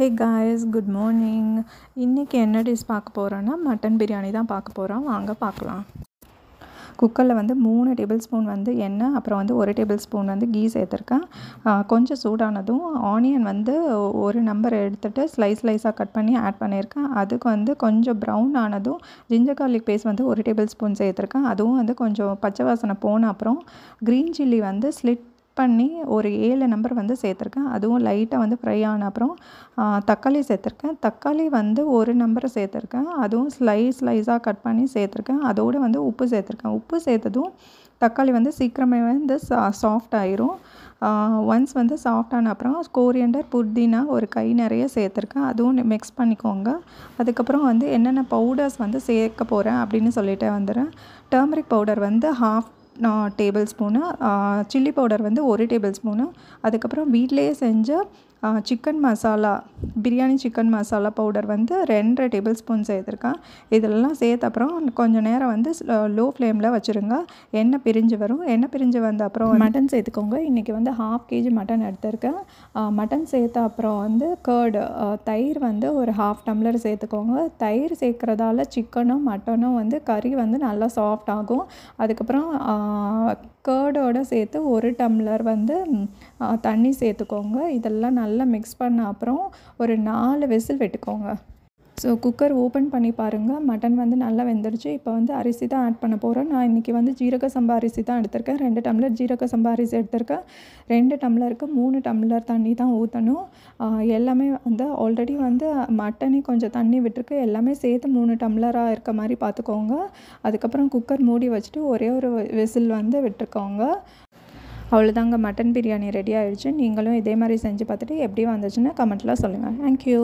hey guys good morning இன்றைக்கி என்ன dish பார்க்க போகிறோன்னா மட்டன் பிரியாணி தான் பார்க்க போகிறோம் வாங்க பார்க்கலாம் குக்கரில் வந்து மூணு டேபிள் ஸ்பூன் வந்து எண்ணெய் அப்புறம் வந்து ஒரு டேபிள் ஸ்பூன் வந்து கீ சேர்த்துருக்கேன் கொஞ்சம் சூடானதும் ஆனியன் வந்து ஒரு நம்பர் எடுத்துகிட்டு ஸ்லைஸ் ஸ்லைஸாக கட் பண்ணி ஆட் பண்ணியிருக்கேன் அதுக்கு வந்து கொஞ்சம் ப்ரௌன் ஆனதும் ஜிஞ்சர் கார்லிக் பேஸ்ட் வந்து ஒரு டேபிள் ஸ்பூன் சேர்த்துருக்கேன் அதுவும் வந்து கொஞ்சம் பச்சை வாசனை போன அப்புறம் க்ரீன் சில்லி வந்து ஸ்லிட் பண்ணி ஒரு ஏழு நம்பர் வந்து சேர்த்துருக்கேன் அதுவும் லைட்டாக வந்து ஃப்ரை ஆன அப்புறம் தக்காளி சேர்த்துருக்கேன் தக்காளி வந்து ஒரு நம்பர் சேர்த்துருக்கேன் அதுவும் ஸ்லைஸ் ஸ்லைஸாக கட் பண்ணி சேர்த்துருக்கேன் அதோடு வந்து உப்பு சேர்த்துருக்கேன் உப்பு சேர்த்ததும் தக்காளி வந்து சீக்கிரமே வந்து சாஃப்ட் ஆயிரும் ஒன்ஸ் வந்து சாஃப்ட் ஆன அப்புறம் கோரியண்டர் புதினா ஒரு கை நிறைய சேர்த்துருக்கேன் அதுவும் மிக்ஸ் பண்ணிக்கோங்க அதுக்கப்புறம் வந்து என்னென்ன பவுடர்ஸ் வந்து சேர்க்க போகிறேன் அப்படின்னு சொல்லிட்டு வந்துடுறேன் டர்மரிக் பவுடர் வந்து ஹாஃப் நான் டேபிள் ஸ்பூனு சில்லி பவுடர் வந்து ஒரு டேபிள் ஸ்பூனு அதுக்கப்புறம் வீட்லேயே செஞ்ச chicken masala biryani chicken masala powder வந்து ரெண்டரை டேபிள் ஸ்பூன் சேர்த்துருக்கேன் இதெல்லாம் சேர்த்த அப்புறம் கொஞ்சம் நேரம் வந்து லோ ஃப்ளேமில் வச்சுருங்க எண்ணெய் பிரிஞ்சு வரும் எண்ணெய் பிரிஞ்சு வந்த அப்புறம் மட்டன் சேர்த்துக்கோங்க இன்றைக்கி வந்து ஹாஃப் கேஜி மட்டன் எடுத்திருக்கேன் மட்டன் சேர்த்த அப்புறம் வந்து கேர்டு தயிர் வந்து ஒரு ஹாஃப் டம்ளர் சேர்த்துக்கோங்க தயிர் சேர்க்குறதால சிக்கனும் மட்டனும் வந்து கறி வந்து நல்லா சாஃப்ட் ஆகும் அதுக்கப்புறம் கேர்டோடு சேர்த்து ஒரு டம்ளர் வந்து தண்ணி சேர்த்துக்கோங்க இதெல்லாம் நல்லா மிக்ஸ் பண்ண அப்புறம் ஒரு நாலு விசில் வெட்டுக்கோங்க ஸோ குக்கர் ஓப்பன் பண்ணி பாருங்கள் மட்டன் வந்து நல்லா வெந்துருச்சு இப்போ வந்து அரிசி தான் ஆட் பண்ண போகிறோம் நான் இன்றைக்கி வந்து ஜீரக சம்பா அரிசி தான் எடுத்திருக்கேன் ரெண்டு டம்ளர் ஜீரக சம்பா அரிசி எடுத்திருக்கேன் ரெண்டு டம்ளருக்கு மூணு டம்ளர் தண்ணி தான் ஊற்றணும் எல்லாமே வந்து ஆல்ரெடி வந்து மட்டனே கொஞ்சம் தண்ணி விட்டுருக்கு எல்லாமே சேர்த்து மூணு டம்ளராக இருக்க மாதிரி பார்த்துக்கோங்க அதுக்கப்புறம் குக்கர் மூடி வச்சுட்டு ஒரே ஒரு விசில் வந்து விட்டுருக்கோங்க அவ்வளோதாங்க மட்டன் பிரியாணி ரெடி ஆகிடுச்சு நீங்களும் இதே மாதிரி செஞ்சு பார்த்துட்டு எப்படி வந்துச்சுன்னா கமெண்ட்லாம் சொல்லுங்கள் தேங்க்யூ